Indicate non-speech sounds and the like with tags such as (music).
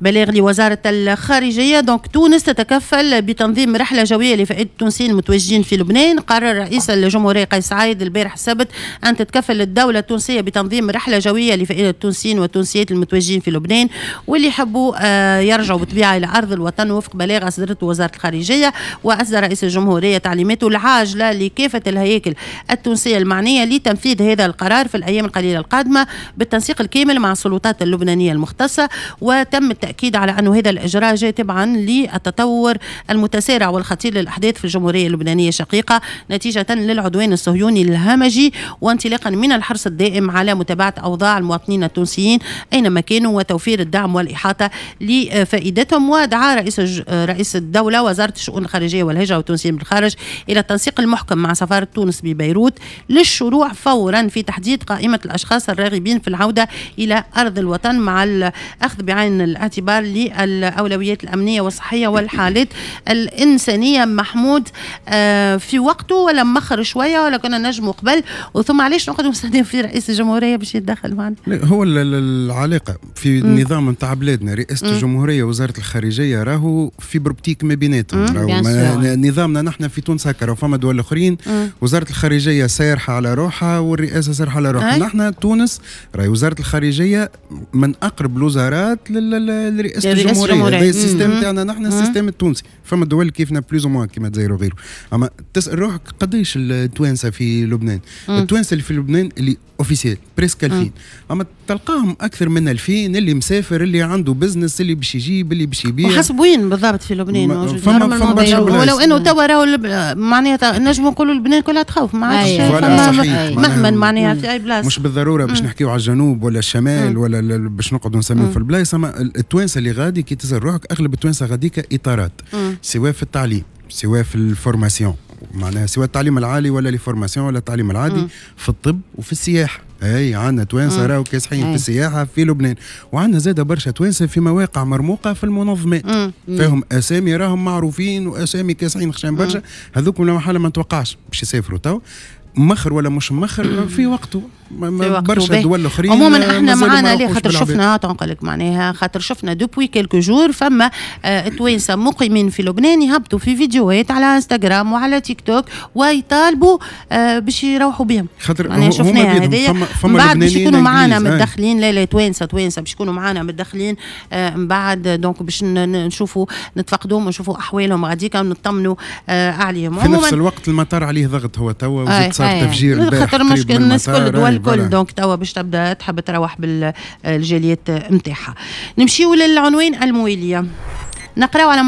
بلاغ لوزارة الخارجية دونك تونس تتكفل بتنظيم رحلة جوية لفائدة التونسيين المتواجدين في لبنان قرر رئيس الجمهورية قيس عايد البارح السبت أن تتكفل الدولة التونسية بتنظيم رحلة جوية لفائدة التونسيين والتونسيات المتواجدين في لبنان واللي يحبوا آه، يرجعوا بطبيعة إلى أرض الوطن وفق بلاغ أصدرته وزارة الخارجية وأصدر رئيس الجمهورية تعليماته العاجلة لكافة الهياكل التونسية المعنية لتنفيذ هذا القرار في الأيام القليلة القادمة بالتنسيق الكامل مع السلطات اللبنانية المختصة وتم التأكيد التأكيد على أنه هذا الإجراء جاء تبعا للتطور المتسارع والخطير للأحداث في الجمهورية اللبنانية الشقيقة نتيجة للعدوان الصهيوني الهمجي وانطلاقا من الحرص الدائم على متابعة أوضاع المواطنين التونسيين أينما كانوا وتوفير الدعم والإحاطة لفائدتهم ودعا رئيس رئيس الدولة وزارة الشؤون الخارجية والهجرة والتونسيين بالخارج إلى التنسيق المحكم مع سفارة تونس ببيروت للشروع فورا في تحديد قائمة الأشخاص الراغبين في العودة إلى أرض الوطن مع الأخذ بعين الاعتبار الاعتبار للأولويات الأمنية والصحية والحالات الإنسانية محمود آه، في وقته ولا مخر شوية ولا كنا نجم قبل وثم علاش نقعد مستنين في رئيس الجمهورية باش يتدخل معنا هو العلاقة في النظام نتاع بلادنا رئاسة الجمهورية وزارة الخارجية راهو في بروبتيك ما بيناتهم نظامنا نحن في تونس هكا فما دول اخرين وزاره الخارجيه سايرحه على روحها والرئاسه سايرحه على روحها نحن تونس راهي وزاره الخارجيه من اقرب الوزارات لل... رئاسه الجمهوريه هذا السيستم تاعنا نحن السيستم التونسي فما دول كيفنا بلوز اون كيما الجزائر غيره اما تسال روحك قداش التوانسه في لبنان التوانسه اللي في لبنان اللي اوفيسيال بريسك 2000 اما تلقاهم اكثر من 2000 اللي مسافر اللي عنده بزنس اللي باش يجيب اللي باش يبيع وحسب وين بالضبط في لبنان فما فما ولو انه توا راهو معناتها نجم نقولوا لبنان كلها تخوف ما عادش أيوة. مهما معناها في اي بلاصه مش بالضروره باش نحكيو على الجنوب ولا الشمال ولا باش نقعدوا نسميو في البلايص اما التوانسة التوانسه اللي غادي كي تسال روحك اغلب التوانسه غاديك اطارات سواء في التعليم سواء في الفورماسيون معناها سواء التعليم العالي ولا لي فورماسيون ولا التعليم العادي مم. في الطب وفي السياحه اي عندنا توانسه راهو كاسحين في السياحه في لبنان وعندنا زاد برشا توانسه في مواقع مرموقه في المنظمات فيهم اسامي راهم معروفين واسامي كاسحين خشان برشا هذوك لو حاله ما نتوقعش باش يسافروا تو مخر ولا مش مخر (clears throat) في وقته برشا دول اخرين عموما احنا معانا ليه خاطر شفنا تنقلك معناها خاطر شفنا دوبوي كيلكو جور فما اه توانسه مقيمين في لبنان يهبطوا في فيديوهات على انستغرام وعلى تيك توك ويطالبوا اه باش يروحوا بهم خاطر معناها شفنا هذايا من بعد باش يكونوا معانا آه. متدخلين لا لا توانسه توانسه باش يكونوا معانا متدخلين آه، من بعد دونك باش نشوفوا نتفقدوهم ونشوفوا احوالهم غاديك ونطمنوا آه، عليهم في نفس الوقت المطار عليه ضغط هو توا وزاد صار تفجير خاطر مشكل الناس كل دول الكل دونك توا باش تبدا تحب تروح بالجاليات آه، نتاعها نمشيو للعنوان المويليه نقراو على